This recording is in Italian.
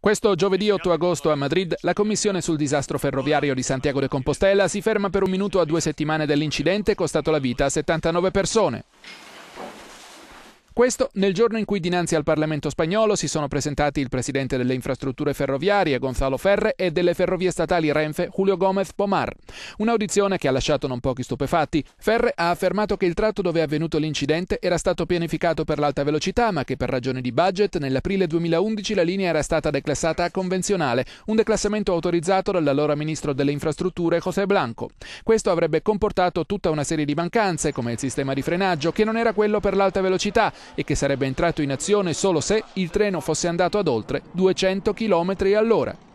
Questo giovedì 8 agosto a Madrid la commissione sul disastro ferroviario di Santiago de Compostela si ferma per un minuto a due settimane dell'incidente costato la vita a 79 persone. Questo nel giorno in cui dinanzi al Parlamento spagnolo si sono presentati il presidente delle infrastrutture ferroviarie Gonzalo Ferre e delle ferrovie statali Renfe Julio Gomez Pomar. Un'audizione che ha lasciato non pochi stupefatti. Ferre ha affermato che il tratto dove è avvenuto l'incidente era stato pianificato per l'alta velocità, ma che per ragioni di budget nell'aprile 2011 la linea era stata declassata a convenzionale, un declassamento autorizzato dall'allora ministro delle infrastrutture José Blanco. Questo avrebbe comportato tutta una serie di mancanze, come il sistema di frenaggio, che non era quello per l'alta velocità e che sarebbe entrato in azione solo se il treno fosse andato ad oltre 200 km all'ora.